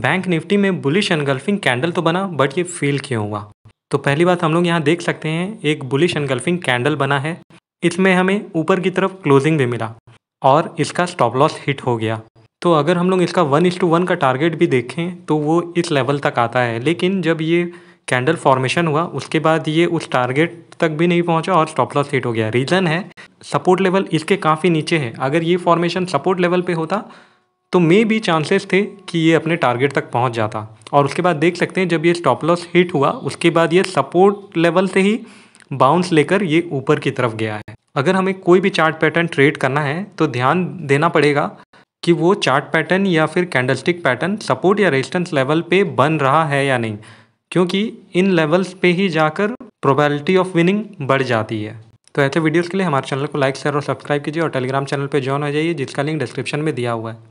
bank nifty में bullish engulfing candle तो बना बट ये फेल क्यों हुआ तो पहली बात हम लोग यहाँ देख सकते हैं एक बुलिश एनगल्फिंग कैंडल बना है इसमें हमें ऊपर की तरफ क्लोजिंग भी मिला और इसका स्टॉप लॉस हिट हो गया तो अगर हम लोग इसका वन इस टू वन का टारगेट भी देखें तो वो इस लेवल तक आता है लेकिन जब ये कैंडल फॉर्मेशन हुआ उसके बाद ये उस टारगेट तक भी नहीं पहुंचा और स्टॉप लॉस हिट हो गया रीज़न है सपोर्ट लेवल इसके काफ़ी नीचे है अगर ये फॉर्मेशन सपोर्ट लेवल पे होता तो मे भी चांसेस थे कि ये अपने टारगेट तक पहुंच जाता और उसके बाद देख सकते हैं जब ये स्टॉप लॉस हिट हुआ उसके बाद ये सपोर्ट लेवल से ही बाउंस लेकर ये ऊपर की तरफ गया है अगर हमें कोई भी चार्ट पैटर्न ट्रेड करना है तो ध्यान देना पड़ेगा कि वो चार्ट पैटर्न या फिर कैंडलस्टिक पैटर्न सपोर्ट या रेजिस्टेंस लेवल पे बन रहा है या नहीं क्योंकि इन लेवल्स पे ही जाकर प्रोबेबिलिटी ऑफ विनिंग बढ़ जाती है तो ऐसे वीडियोस के लिए हमारे चैनल को लाइक शेयर और सब्सक्राइब कीजिए और टेलीग्राम चैनल पे ज्वाइन हो जाइए जिसका लिंक डिस्क्रिप्शन में दिया हुआ है